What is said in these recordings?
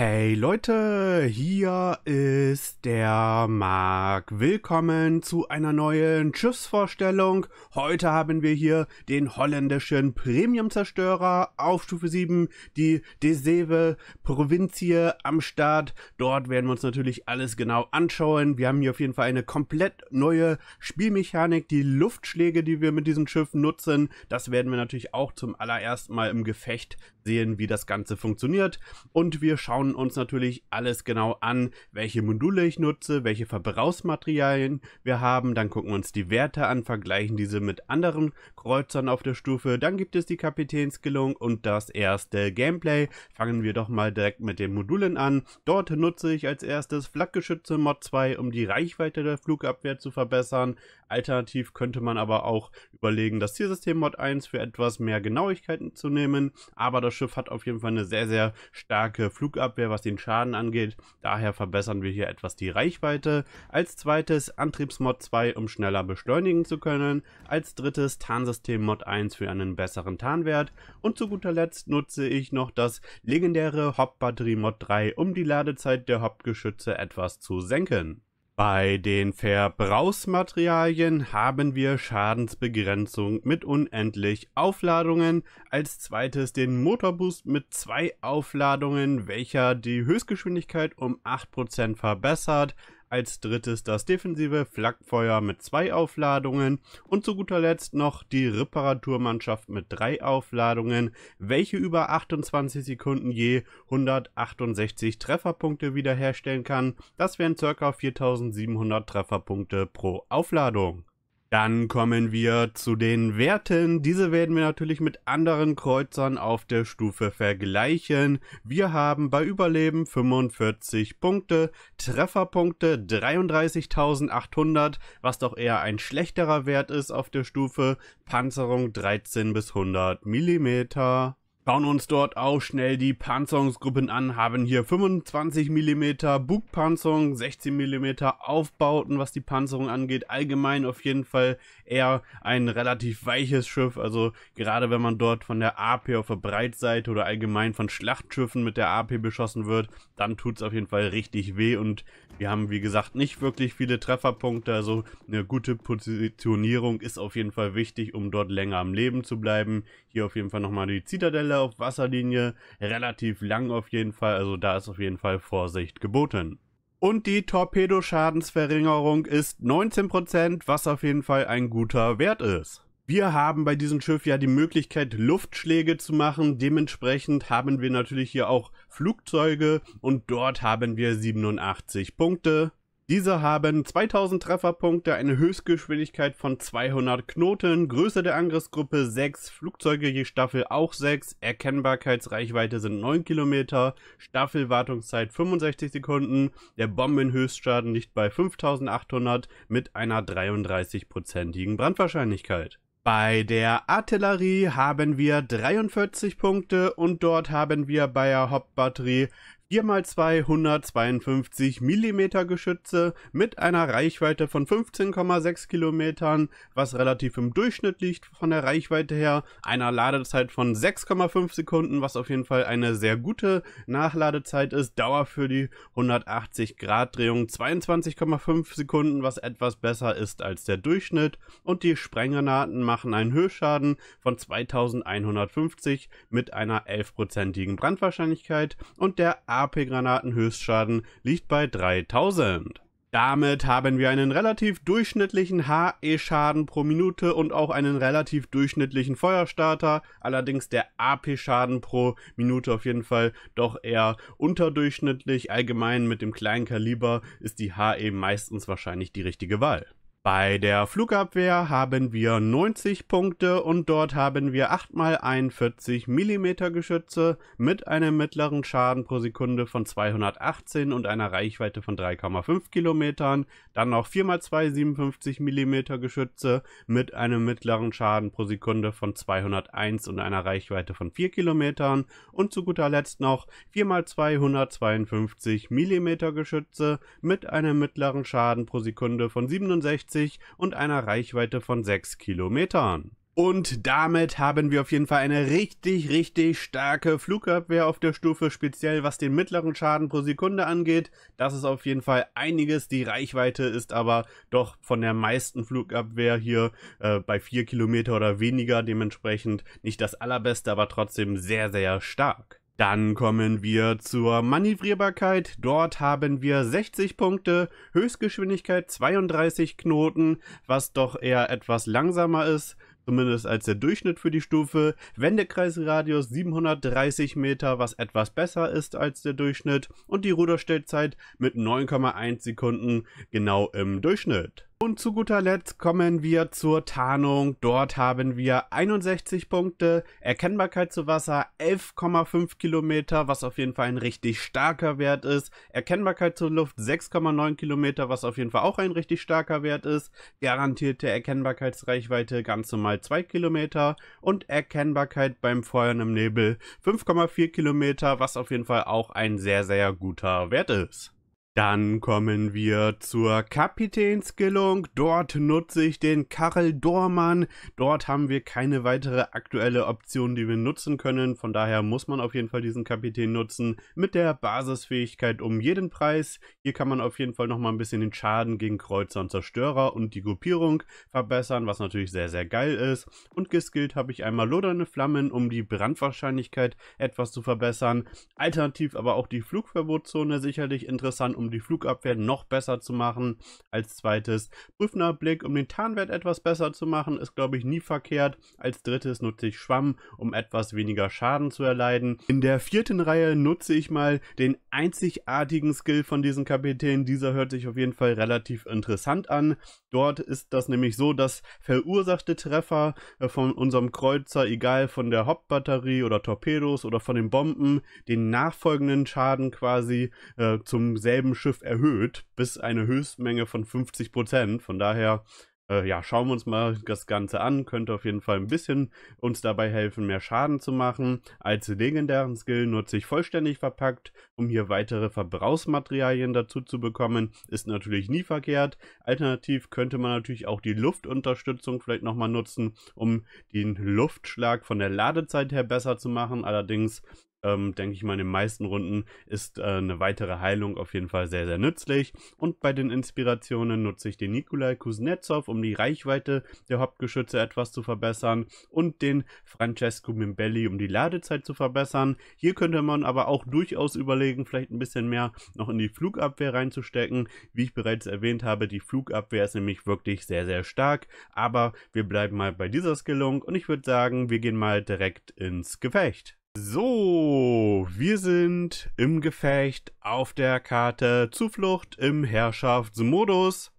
Hey Leute, hier ist der Marc. Willkommen zu einer neuen Schiffsvorstellung. Heute haben wir hier den holländischen Premium-Zerstörer auf Stufe 7, die Deseve Provinzie am Start. Dort werden wir uns natürlich alles genau anschauen. Wir haben hier auf jeden Fall eine komplett neue Spielmechanik. Die Luftschläge, die wir mit diesem Schiff nutzen, das werden wir natürlich auch zum allerersten Mal im Gefecht sehen, wie das Ganze funktioniert. Und wir schauen schauen uns natürlich alles genau an, welche Module ich nutze, welche Verbrauchsmaterialien wir haben, dann gucken wir uns die Werte an, vergleichen diese mit anderen Kreuzern auf der Stufe, dann gibt es die Kapitänsskillung und das erste Gameplay. Fangen wir doch mal direkt mit den Modulen an. Dort nutze ich als erstes Flakgeschütze Mod 2, um die Reichweite der Flugabwehr zu verbessern. Alternativ könnte man aber auch überlegen, das Zielsystem Mod 1 für etwas mehr Genauigkeiten zu nehmen, aber das Schiff hat auf jeden Fall eine sehr, sehr starke Flugabwehr Abwehr, was den Schaden angeht. Daher verbessern wir hier etwas die Reichweite. Als zweites Antriebsmod 2, um schneller beschleunigen zu können. Als drittes Tarnsystem Mod 1 für einen besseren Tarnwert. Und zu guter Letzt nutze ich noch das legendäre Hop-Batterie Mod 3, um die Ladezeit der Hauptgeschütze etwas zu senken. Bei den Verbrauchsmaterialien haben wir Schadensbegrenzung mit unendlich Aufladungen, als zweites den Motorboost mit zwei Aufladungen, welcher die Höchstgeschwindigkeit um 8% verbessert, als drittes das defensive Flakfeuer mit zwei Aufladungen und zu guter Letzt noch die Reparaturmannschaft mit drei Aufladungen, welche über 28 Sekunden je 168 Trefferpunkte wiederherstellen kann. Das wären ca. 4700 Trefferpunkte pro Aufladung. Dann kommen wir zu den Werten. Diese werden wir natürlich mit anderen Kreuzern auf der Stufe vergleichen. Wir haben bei Überleben 45 Punkte, Trefferpunkte 33.800, was doch eher ein schlechterer Wert ist auf der Stufe, Panzerung 13 bis 100 Millimeter. Bauen uns dort auch schnell die Panzerungsgruppen an, haben hier 25 mm Bugpanzerung, 16 mm Aufbauten, was die Panzerung angeht. Allgemein auf jeden Fall eher ein relativ weiches Schiff, also gerade wenn man dort von der AP auf der Breitseite oder allgemein von Schlachtschiffen mit der AP beschossen wird, dann tut es auf jeden Fall richtig weh und wir haben, wie gesagt, nicht wirklich viele Trefferpunkte, also eine gute Positionierung ist auf jeden Fall wichtig, um dort länger am Leben zu bleiben. Hier auf jeden Fall nochmal die Zitadelle auf Wasserlinie, relativ lang auf jeden Fall, also da ist auf jeden Fall Vorsicht geboten. Und die Torpedoschadensverringerung ist 19%, was auf jeden Fall ein guter Wert ist. Wir haben bei diesem Schiff ja die Möglichkeit, Luftschläge zu machen. Dementsprechend haben wir natürlich hier auch Flugzeuge und dort haben wir 87 Punkte. Diese haben 2000 Trefferpunkte, eine Höchstgeschwindigkeit von 200 Knoten, Größe der Angriffsgruppe 6, Flugzeuge je Staffel auch 6, Erkennbarkeitsreichweite sind 9 Kilometer, Staffelwartungszeit 65 Sekunden, der Bombenhöchstschaden liegt bei 5800 mit einer 33%igen Brandwahrscheinlichkeit. Bei der Artillerie haben wir 43 Punkte und dort haben wir bei der Hauptbatterie 4 x 252 mm Geschütze mit einer Reichweite von 15,6 km, was relativ im Durchschnitt liegt von der Reichweite her, einer Ladezeit von 6,5 Sekunden, was auf jeden Fall eine sehr gute Nachladezeit ist, Dauer für die 180 Grad Drehung 22,5 Sekunden, was etwas besser ist als der Durchschnitt und die Sprenggranaten machen einen Höchstschaden von 2150 mit einer 11%igen Brandwahrscheinlichkeit und der A AP-Granaten Höchstschaden liegt bei 3000. Damit haben wir einen relativ durchschnittlichen HE-Schaden pro Minute und auch einen relativ durchschnittlichen Feuerstarter. Allerdings der AP-Schaden pro Minute auf jeden Fall doch eher unterdurchschnittlich. Allgemein mit dem kleinen Kaliber ist die HE meistens wahrscheinlich die richtige Wahl. Bei der Flugabwehr haben wir 90 Punkte und dort haben wir 8x41 mm Geschütze mit einem mittleren Schaden pro Sekunde von 218 und einer Reichweite von 3,5 km. Dann noch 4x2 57 mm Geschütze mit einem mittleren Schaden pro Sekunde von 201 und einer Reichweite von 4 km. Und zu guter Letzt noch 4x2 152 mm Geschütze mit einem mittleren Schaden pro Sekunde von 67 60 und einer Reichweite von 6 Kilometern. Und damit haben wir auf jeden Fall eine richtig, richtig starke Flugabwehr auf der Stufe, speziell was den mittleren Schaden pro Sekunde angeht. Das ist auf jeden Fall einiges. Die Reichweite ist aber doch von der meisten Flugabwehr hier äh, bei 4 Kilometer oder weniger dementsprechend nicht das allerbeste, aber trotzdem sehr, sehr stark. Dann kommen wir zur Manövrierbarkeit. Dort haben wir 60 Punkte, Höchstgeschwindigkeit 32 Knoten, was doch eher etwas langsamer ist, zumindest als der Durchschnitt für die Stufe. Wendekreisradius 730 Meter, was etwas besser ist als der Durchschnitt. Und die Ruderstellzeit mit 9,1 Sekunden genau im Durchschnitt. Und zu guter Letzt kommen wir zur Tarnung. Dort haben wir 61 Punkte, Erkennbarkeit zu Wasser 11,5 Kilometer, was auf jeden Fall ein richtig starker Wert ist. Erkennbarkeit zur Luft 6,9 Kilometer, was auf jeden Fall auch ein richtig starker Wert ist. Garantierte Erkennbarkeitsreichweite ganz normal 2 Kilometer und Erkennbarkeit beim Feuern im Nebel 5,4 Kilometer, was auf jeden Fall auch ein sehr, sehr guter Wert ist. Dann kommen wir zur Kapitänskillung. Dort nutze ich den Karel Dormann. Dort haben wir keine weitere aktuelle Option, die wir nutzen können. Von daher muss man auf jeden Fall diesen Kapitän nutzen. Mit der Basisfähigkeit um jeden Preis. Hier kann man auf jeden Fall nochmal ein bisschen den Schaden gegen Kreuzer und Zerstörer und die Gruppierung verbessern, was natürlich sehr, sehr geil ist. Und geskillt habe ich einmal lodernde Flammen, um die Brandwahrscheinlichkeit etwas zu verbessern. Alternativ aber auch die Flugverbotszone sicherlich interessant um die Flugabwehr noch besser zu machen. Als zweites Prüfnerblick, um den Tarnwert etwas besser zu machen, ist glaube ich nie verkehrt. Als drittes nutze ich Schwamm, um etwas weniger Schaden zu erleiden. In der vierten Reihe nutze ich mal den einzigartigen Skill von diesem Kapitän. Dieser hört sich auf jeden Fall relativ interessant an. Dort ist das nämlich so, dass verursachte Treffer äh, von unserem Kreuzer, egal von der Hauptbatterie oder Torpedos oder von den Bomben, den nachfolgenden Schaden quasi äh, zum selben im Schiff erhöht, bis eine Höchstmenge von 50 Prozent. Von daher, äh, ja, schauen wir uns mal das Ganze an. Könnte auf jeden Fall ein bisschen uns dabei helfen, mehr Schaden zu machen. Als legendären Skill nutze ich vollständig verpackt, um hier weitere Verbrauchsmaterialien dazu zu bekommen. Ist natürlich nie verkehrt. Alternativ könnte man natürlich auch die Luftunterstützung vielleicht nochmal nutzen, um den Luftschlag von der Ladezeit her besser zu machen. Allerdings ähm, denke ich mal, in den meisten Runden ist äh, eine weitere Heilung auf jeden Fall sehr, sehr nützlich. Und bei den Inspirationen nutze ich den Nikolai Kuznetsov, um die Reichweite der Hauptgeschütze etwas zu verbessern und den Francesco Mimbelli, um die Ladezeit zu verbessern. Hier könnte man aber auch durchaus überlegen, vielleicht ein bisschen mehr noch in die Flugabwehr reinzustecken. Wie ich bereits erwähnt habe, die Flugabwehr ist nämlich wirklich sehr, sehr stark. Aber wir bleiben mal bei dieser Skillung und ich würde sagen, wir gehen mal direkt ins Gefecht. So, wir sind im Gefecht auf der Karte Zuflucht im Herrschaftsmodus.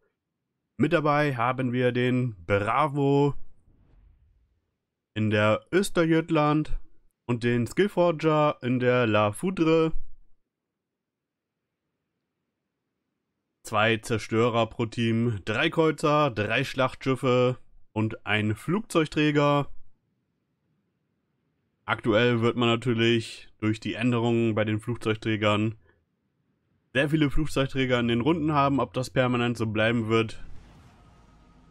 Mit dabei haben wir den Bravo in der Österjütland und den Skillforger in der La Foudre. Zwei Zerstörer pro Team, drei Kreuzer, drei Schlachtschiffe und ein Flugzeugträger. Aktuell wird man natürlich durch die Änderungen bei den Flugzeugträgern sehr viele Flugzeugträger in den Runden haben. Ob das permanent so bleiben wird,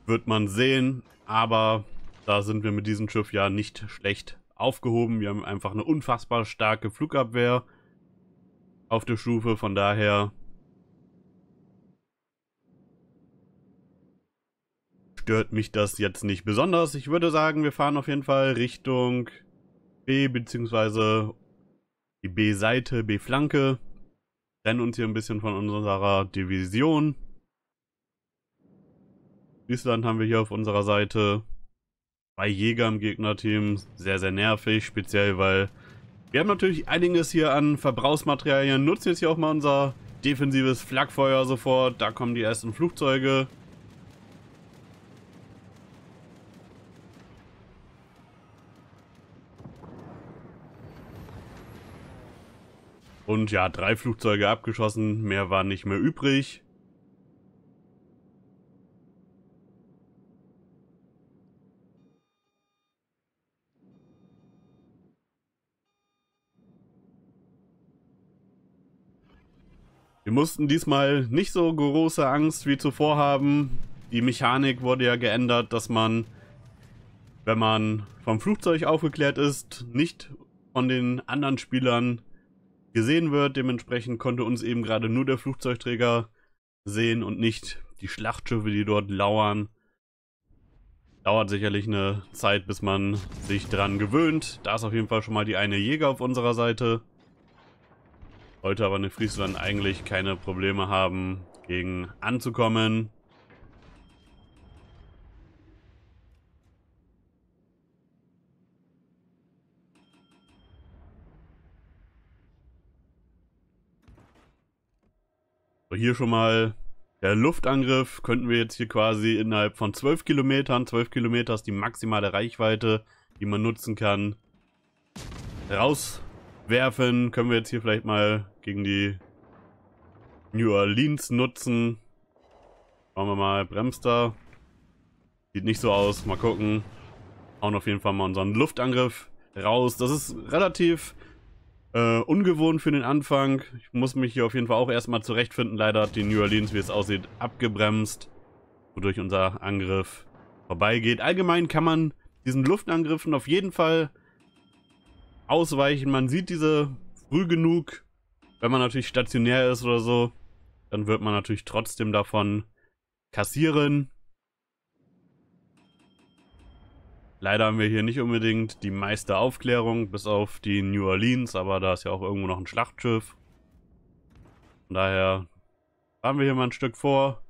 wird man sehen. Aber da sind wir mit diesem Schiff ja nicht schlecht aufgehoben. Wir haben einfach eine unfassbar starke Flugabwehr auf der Stufe. Von daher stört mich das jetzt nicht besonders. Ich würde sagen, wir fahren auf jeden Fall Richtung B beziehungsweise die B-Seite, B-Flanke. Trennen uns hier ein bisschen von unserer Division. Island haben wir hier auf unserer Seite zwei Jäger im Gegnerteam. Sehr, sehr nervig, speziell weil wir haben natürlich einiges hier an Verbrauchsmaterialien. Nutzen jetzt hier auch mal unser defensives Flakfeuer sofort. Da kommen die ersten Flugzeuge. Und ja, drei Flugzeuge abgeschossen, mehr war nicht mehr übrig. Wir mussten diesmal nicht so große Angst wie zuvor haben. Die Mechanik wurde ja geändert, dass man, wenn man vom Flugzeug aufgeklärt ist, nicht von den anderen Spielern gesehen wird. Dementsprechend konnte uns eben gerade nur der Flugzeugträger sehen und nicht die Schlachtschiffe, die dort lauern. Dauert sicherlich eine Zeit, bis man sich dran gewöhnt. Da ist auf jeden Fall schon mal die eine Jäger auf unserer Seite. Sollte aber in Friesland eigentlich keine Probleme haben, gegen anzukommen. So, hier schon mal der Luftangriff. Könnten wir jetzt hier quasi innerhalb von 12 Kilometern, 12 Kilometer ist die maximale Reichweite, die man nutzen kann, rauswerfen. Können wir jetzt hier vielleicht mal gegen die New Orleans nutzen. Schauen wir mal, bremst da. Sieht nicht so aus, mal gucken. Hauen auf jeden Fall mal unseren Luftangriff raus. Das ist relativ äh, ungewohnt für den Anfang. Ich muss mich hier auf jeden Fall auch erstmal zurechtfinden. Leider hat die New Orleans, wie es aussieht, abgebremst, wodurch unser Angriff vorbeigeht. Allgemein kann man diesen Luftangriffen auf jeden Fall ausweichen. Man sieht diese früh genug. Wenn man natürlich stationär ist oder so, dann wird man natürlich trotzdem davon kassieren. Leider haben wir hier nicht unbedingt die meiste Aufklärung, bis auf die New Orleans, aber da ist ja auch irgendwo noch ein Schlachtschiff. Von daher fahren wir hier mal ein Stück vor.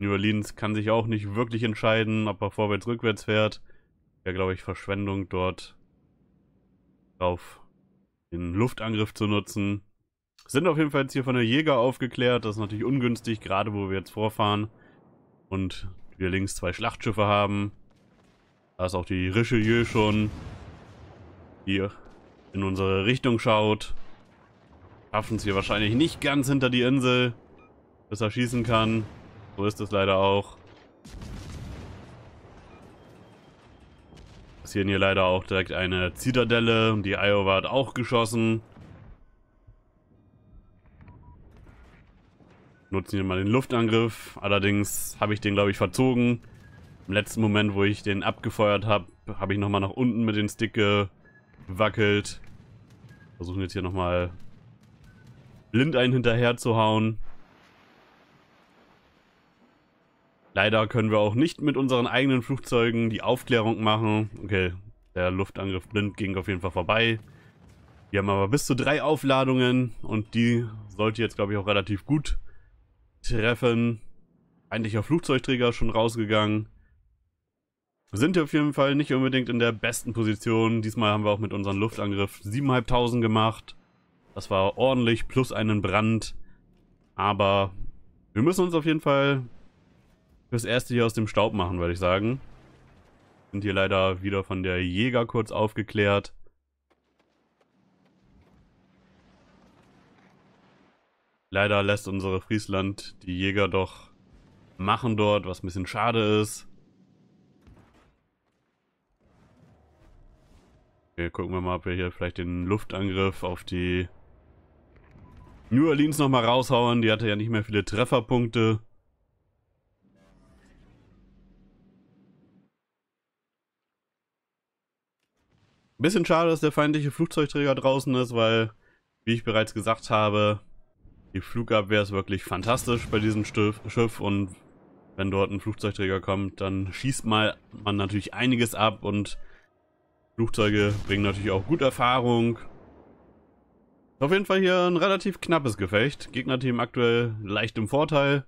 New Orleans kann sich auch nicht wirklich entscheiden, ob er vorwärts, rückwärts fährt. Wäre, glaube ich, Verschwendung dort auf den Luftangriff zu nutzen. Sind auf jeden Fall jetzt hier von der Jäger aufgeklärt, das ist natürlich ungünstig, gerade wo wir jetzt vorfahren. Und wir links zwei Schlachtschiffe haben. Da ist auch die Richelieu schon hier in unsere Richtung schaut. Schaffen es hier wahrscheinlich nicht ganz hinter die Insel, bis er schießen kann. So ist es leider auch. Passieren hier leider auch direkt eine Zitadelle. und Die Iowa hat auch geschossen. nutzen hier mal den Luftangriff. Allerdings habe ich den, glaube ich, verzogen. Im letzten Moment, wo ich den abgefeuert habe, habe ich nochmal nach unten mit dem Stick gewackelt. Versuchen jetzt hier nochmal blind einen hinterher zu hauen. Leider können wir auch nicht mit unseren eigenen Flugzeugen die Aufklärung machen. Okay, der Luftangriff blind ging auf jeden Fall vorbei. Wir haben aber bis zu drei Aufladungen und die sollte jetzt, glaube ich, auch relativ gut treffen. Eigentlich auf Flugzeugträger schon rausgegangen. Sind wir auf jeden Fall nicht unbedingt in der besten Position. Diesmal haben wir auch mit unserem Luftangriff 7.500 gemacht. Das war ordentlich, plus einen Brand. Aber wir müssen uns auf jeden Fall fürs Erste hier aus dem Staub machen, würde ich sagen. Sind hier leider wieder von der Jäger kurz aufgeklärt. Leider lässt unsere Friesland die Jäger doch machen dort, was ein bisschen schade ist. Okay, gucken wir mal, ob wir hier vielleicht den Luftangriff auf die New Orleans nochmal raushauen. Die hatte ja nicht mehr viele Trefferpunkte. Bisschen schade, dass der feindliche Flugzeugträger draußen ist, weil, wie ich bereits gesagt habe, die Flugabwehr ist wirklich fantastisch bei diesem Schiff und wenn dort ein Flugzeugträger kommt, dann schießt mal man natürlich einiges ab und Flugzeuge bringen natürlich auch gute Erfahrung. Ist auf jeden Fall hier ein relativ knappes Gefecht. Gegnerteam aktuell leicht im Vorteil.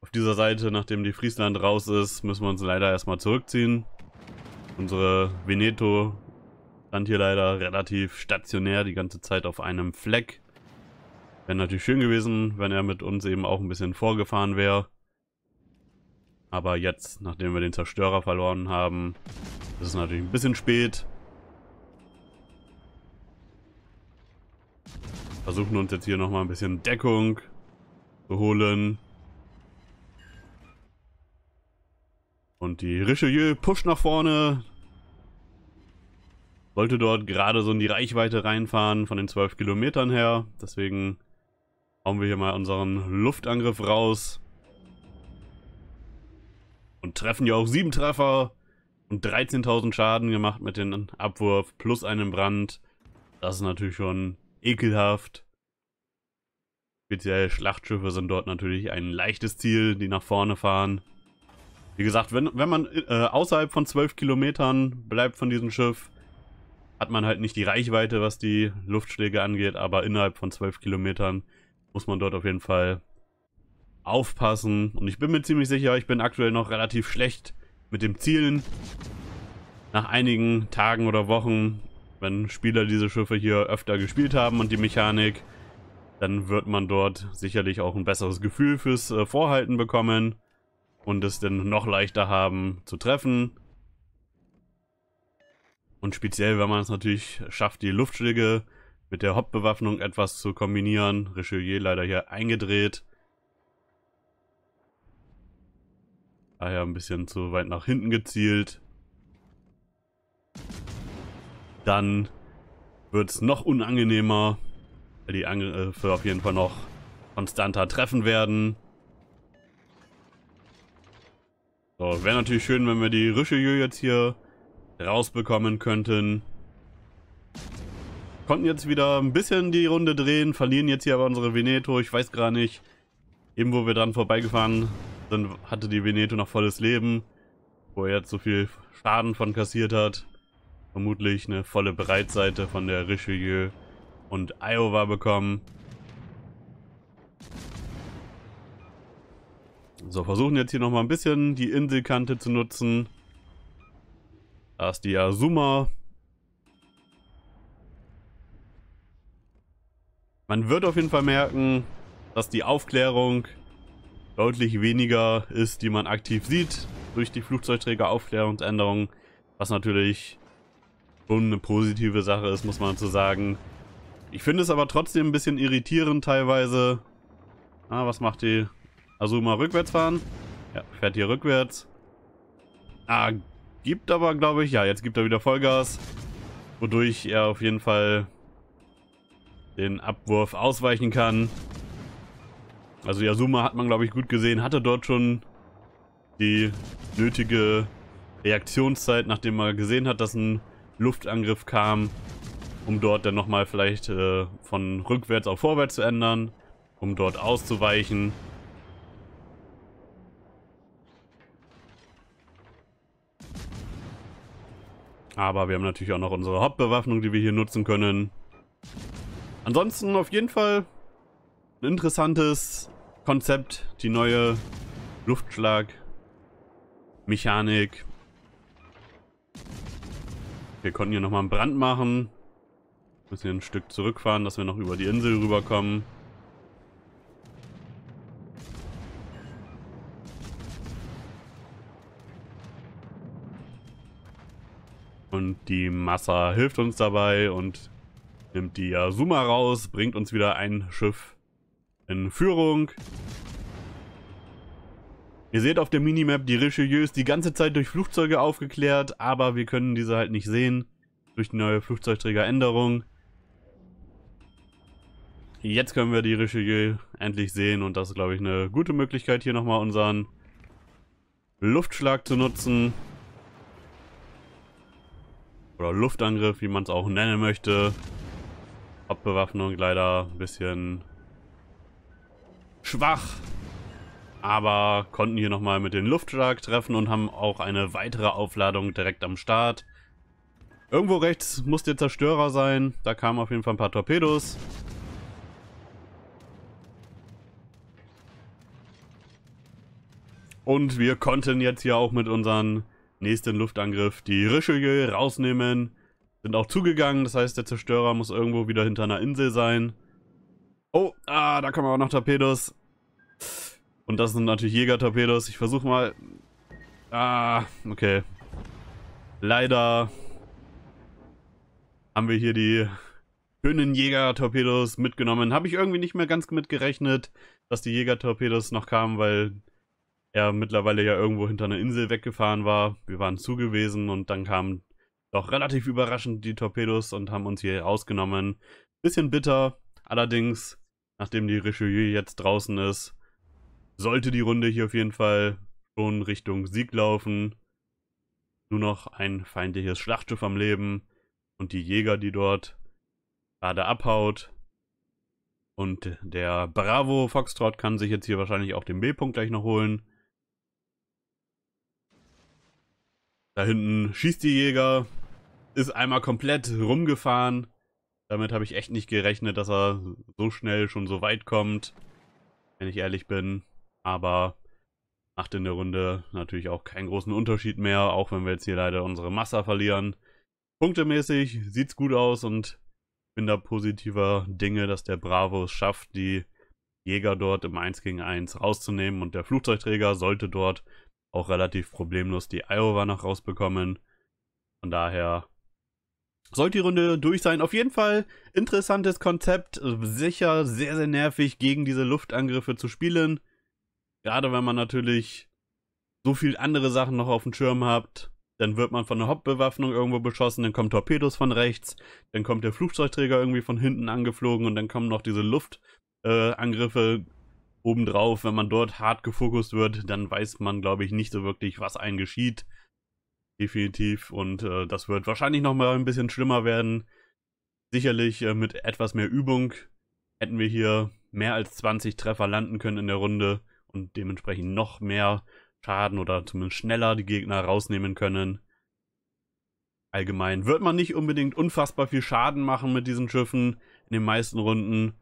Auf dieser Seite, nachdem die Friesland raus ist, müssen wir uns leider erstmal zurückziehen. Unsere Veneto stand hier leider relativ stationär die ganze Zeit auf einem Fleck. Wäre natürlich schön gewesen, wenn er mit uns eben auch ein bisschen vorgefahren wäre. Aber jetzt, nachdem wir den Zerstörer verloren haben, ist es natürlich ein bisschen spät. Versuchen uns jetzt hier nochmal ein bisschen Deckung zu holen. Und die Richelieu pusht nach vorne. Wollte dort gerade so in die Reichweite reinfahren von den 12 Kilometern her. Deswegen Hauen wir hier mal unseren Luftangriff raus. Und treffen ja auch sieben Treffer und 13.000 Schaden gemacht mit dem Abwurf plus einem Brand. Das ist natürlich schon ekelhaft. Speziell Schlachtschiffe sind dort natürlich ein leichtes Ziel, die nach vorne fahren. Wie gesagt, wenn, wenn man äh, außerhalb von 12 Kilometern bleibt von diesem Schiff, hat man halt nicht die Reichweite, was die Luftschläge angeht, aber innerhalb von 12 Kilometern muss man dort auf jeden Fall aufpassen. Und ich bin mir ziemlich sicher, ich bin aktuell noch relativ schlecht mit dem Zielen. Nach einigen Tagen oder Wochen, wenn Spieler diese Schiffe hier öfter gespielt haben und die Mechanik, dann wird man dort sicherlich auch ein besseres Gefühl fürs äh, Vorhalten bekommen und es dann noch leichter haben zu treffen. Und speziell, wenn man es natürlich schafft, die Luftschläge mit der Hauptbewaffnung etwas zu kombinieren. Richelieu leider hier eingedreht. Daher ein bisschen zu weit nach hinten gezielt. Dann wird es noch unangenehmer, weil die Angriffe auf jeden Fall noch konstanter treffen werden. So, wäre natürlich schön, wenn wir die Richelieu jetzt hier rausbekommen könnten. Konnten jetzt wieder ein bisschen die Runde drehen, verlieren jetzt hier aber unsere Veneto. Ich weiß gar nicht, eben wo wir dran vorbeigefahren sind, hatte die Veneto noch volles Leben. Wo er jetzt so viel Schaden von kassiert hat. Vermutlich eine volle Breitseite von der Richelieu und Iowa bekommen. So, versuchen jetzt hier nochmal ein bisschen die Inselkante zu nutzen. Da ist die Azuma Man wird auf jeden Fall merken, dass die Aufklärung deutlich weniger ist, die man aktiv sieht durch die Flugzeugträgeraufklärungsänderung, was natürlich schon eine positive Sache ist, muss man zu sagen. Ich finde es aber trotzdem ein bisschen irritierend teilweise. Ah, was macht die Azuma rückwärts fahren? Ja, fährt hier rückwärts. Ah, gibt aber, glaube ich, ja, jetzt gibt er wieder Vollgas, wodurch er auf jeden Fall den Abwurf ausweichen kann. Also Yasuma hat man, glaube ich, gut gesehen, hatte dort schon die nötige Reaktionszeit, nachdem man gesehen hat, dass ein Luftangriff kam, um dort dann nochmal vielleicht äh, von rückwärts auf vorwärts zu ändern, um dort auszuweichen. Aber wir haben natürlich auch noch unsere Hauptbewaffnung, die wir hier nutzen können. Ansonsten auf jeden Fall ein interessantes Konzept, die neue Luftschlag-Mechanik. Wir konnten hier nochmal einen Brand machen. Müssen hier ein Stück zurückfahren, dass wir noch über die Insel rüberkommen. Und die Massa hilft uns dabei und nimmt die Yasuma raus, bringt uns wieder ein Schiff in Führung. Ihr seht auf der Minimap, die Richelieu ist die ganze Zeit durch Flugzeuge aufgeklärt, aber wir können diese halt nicht sehen durch die neue Flugzeugträgeränderung. Jetzt können wir die Richelieu endlich sehen und das ist, glaube ich, eine gute Möglichkeit, hier nochmal unseren Luftschlag zu nutzen. Oder Luftangriff, wie man es auch nennen möchte. Hauptbewaffnung leider ein bisschen schwach. Aber konnten hier nochmal mit dem Luftschlag treffen und haben auch eine weitere Aufladung direkt am Start. Irgendwo rechts muss der Zerstörer sein. Da kamen auf jeden Fall ein paar Torpedos. Und wir konnten jetzt hier auch mit unserem nächsten Luftangriff die Richelieu rausnehmen. Sind auch zugegangen, das heißt, der Zerstörer muss irgendwo wieder hinter einer Insel sein. Oh, ah, da kommen auch noch Torpedos. Und das sind natürlich Jäger-Torpedos. Ich versuche mal... Ah, okay. Leider haben wir hier die schönen Jäger-Torpedos mitgenommen. Habe ich irgendwie nicht mehr ganz mitgerechnet, dass die Jäger-Torpedos noch kamen, weil er mittlerweile ja irgendwo hinter einer Insel weggefahren war. Wir waren zugewesen und dann kamen doch relativ überraschend die Torpedos und haben uns hier ausgenommen. Bisschen bitter, allerdings, nachdem die Richelieu jetzt draußen ist, sollte die Runde hier auf jeden Fall schon Richtung Sieg laufen. Nur noch ein feindliches Schlachtschiff am Leben und die Jäger, die dort gerade abhaut. Und der Bravo Foxtrot kann sich jetzt hier wahrscheinlich auch den B-Punkt gleich noch holen. Da hinten schießt die Jäger, ist einmal komplett rumgefahren. Damit habe ich echt nicht gerechnet, dass er so schnell schon so weit kommt, wenn ich ehrlich bin. Aber macht in der Runde natürlich auch keinen großen Unterschied mehr, auch wenn wir jetzt hier leider unsere Masse verlieren. Punktemäßig sieht es gut aus und bin da positiver Dinge, dass der Bravo es schafft, die Jäger dort im 1 gegen 1 rauszunehmen und der Flugzeugträger sollte dort auch relativ problemlos die Iowa noch rausbekommen. Von daher sollte die Runde durch sein. Auf jeden Fall interessantes Konzept. Sicher sehr, sehr nervig, gegen diese Luftangriffe zu spielen. Gerade wenn man natürlich so viele andere Sachen noch auf dem Schirm hat. Dann wird man von einer Hauptbewaffnung irgendwo beschossen, dann kommen Torpedos von rechts, dann kommt der Flugzeugträger irgendwie von hinten angeflogen und dann kommen noch diese Luftangriffe äh, obendrauf. Wenn man dort hart gefokust wird, dann weiß man, glaube ich, nicht so wirklich, was einem geschieht. Definitiv. Und äh, das wird wahrscheinlich noch mal ein bisschen schlimmer werden. Sicherlich äh, mit etwas mehr Übung hätten wir hier mehr als 20 Treffer landen können in der Runde und dementsprechend noch mehr Schaden oder zumindest schneller die Gegner rausnehmen können. Allgemein wird man nicht unbedingt unfassbar viel Schaden machen mit diesen Schiffen in den meisten Runden.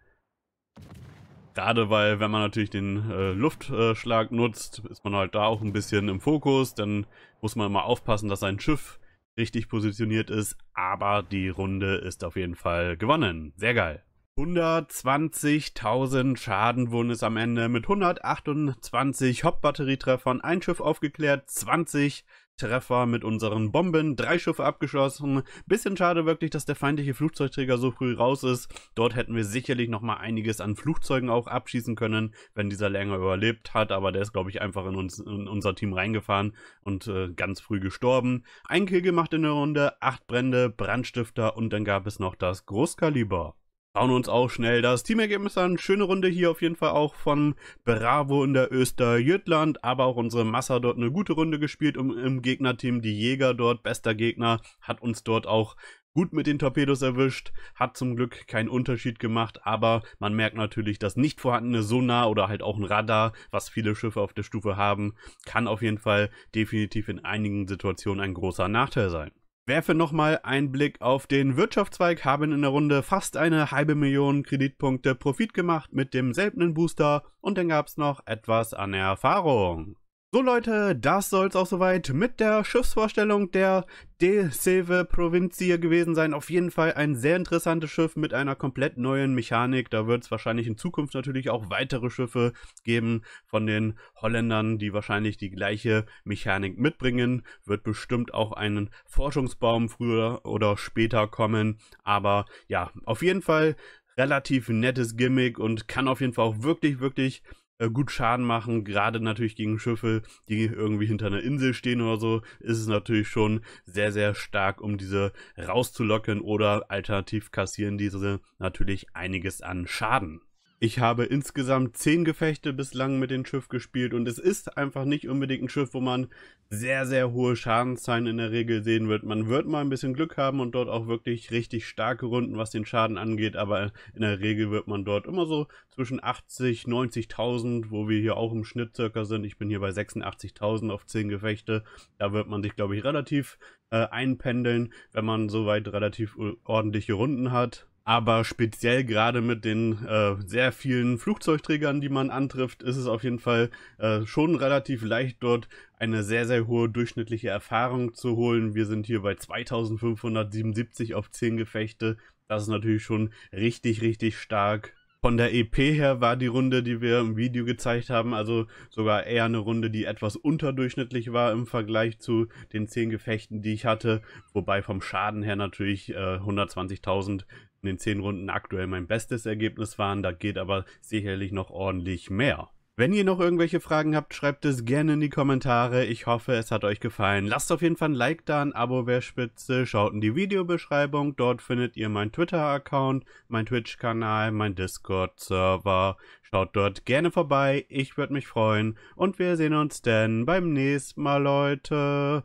Gerade weil, wenn man natürlich den äh, Luftschlag nutzt, ist man halt da auch ein bisschen im Fokus. Dann muss man mal aufpassen, dass sein Schiff richtig positioniert ist. Aber die Runde ist auf jeden Fall gewonnen. Sehr geil. 120.000 Schaden wurden es am Ende mit 128 Hop-Batterietreffern, ein Schiff aufgeklärt, 20 Treffer mit unseren Bomben, drei Schiffe abgeschossen. Bisschen schade wirklich, dass der feindliche Flugzeugträger so früh raus ist. Dort hätten wir sicherlich nochmal einiges an Flugzeugen auch abschießen können, wenn dieser länger überlebt hat, aber der ist, glaube ich, einfach in, uns, in unser Team reingefahren und äh, ganz früh gestorben. Ein Kill gemacht in der Runde, acht Brände, Brandstifter und dann gab es noch das Großkaliber schauen uns auch schnell das Teamergebnis an. Schöne Runde hier auf jeden Fall auch von Bravo in der Österjütland, aber auch unsere Massa dort eine gute Runde gespielt im, im Gegnerteam. Die Jäger dort, bester Gegner, hat uns dort auch gut mit den Torpedos erwischt, hat zum Glück keinen Unterschied gemacht, aber man merkt natürlich, dass nicht vorhandene Sonar oder halt auch ein Radar, was viele Schiffe auf der Stufe haben, kann auf jeden Fall definitiv in einigen Situationen ein großer Nachteil sein werfe nochmal einen Blick auf den Wirtschaftszweig, haben in der Runde fast eine halbe Million Kreditpunkte Profit gemacht mit dem seltenen Booster und dann gab es noch etwas an Erfahrung. So Leute, das soll es auch soweit mit der Schiffsvorstellung der De Silve Provincia gewesen sein. Auf jeden Fall ein sehr interessantes Schiff mit einer komplett neuen Mechanik. Da wird es wahrscheinlich in Zukunft natürlich auch weitere Schiffe geben von den Holländern, die wahrscheinlich die gleiche Mechanik mitbringen. Wird bestimmt auch ein Forschungsbaum früher oder später kommen. Aber ja, auf jeden Fall relativ nettes Gimmick und kann auf jeden Fall auch wirklich, wirklich äh, gut Schaden machen. Gerade natürlich gegen Schiffe, die irgendwie hinter einer Insel stehen oder so, ist es natürlich schon sehr, sehr stark, um diese rauszulocken oder alternativ kassieren diese natürlich einiges an Schaden. Ich habe insgesamt zehn Gefechte bislang mit dem Schiff gespielt und es ist einfach nicht unbedingt ein Schiff, wo man sehr, sehr hohe Schadenszahlen in der Regel sehen wird. Man wird mal ein bisschen Glück haben und dort auch wirklich richtig starke Runden, was den Schaden angeht, aber in der Regel wird man dort immer so zwischen 80, 90.000, wo wir hier auch im Schnitt circa sind. Ich bin hier bei 86.000 auf zehn Gefechte. Da wird man sich, glaube ich, relativ äh, einpendeln, wenn man soweit relativ äh, ordentliche Runden hat aber speziell gerade mit den äh, sehr vielen Flugzeugträgern, die man antrifft, ist es auf jeden Fall äh, schon relativ leicht, dort eine sehr, sehr hohe durchschnittliche Erfahrung zu holen. Wir sind hier bei 2577 auf 10 Gefechte. Das ist natürlich schon richtig, richtig stark. Von der EP her war die Runde, die wir im Video gezeigt haben, also sogar eher eine Runde, die etwas unterdurchschnittlich war im Vergleich zu den 10 Gefechten, die ich hatte. Wobei vom Schaden her natürlich äh, 120.000 in den zehn Runden aktuell mein bestes Ergebnis waren. Da geht aber sicherlich noch ordentlich mehr. Wenn ihr noch irgendwelche Fragen habt, schreibt es gerne in die Kommentare. Ich hoffe, es hat euch gefallen. Lasst auf jeden Fall ein Like da, ein Abo wäre spitze. Schaut in die Videobeschreibung. Dort findet ihr meinen Twitter-Account, meinen Twitch-Kanal, meinen Discord-Server. Schaut dort gerne vorbei. Ich würde mich freuen. Und wir sehen uns dann beim nächsten Mal, Leute.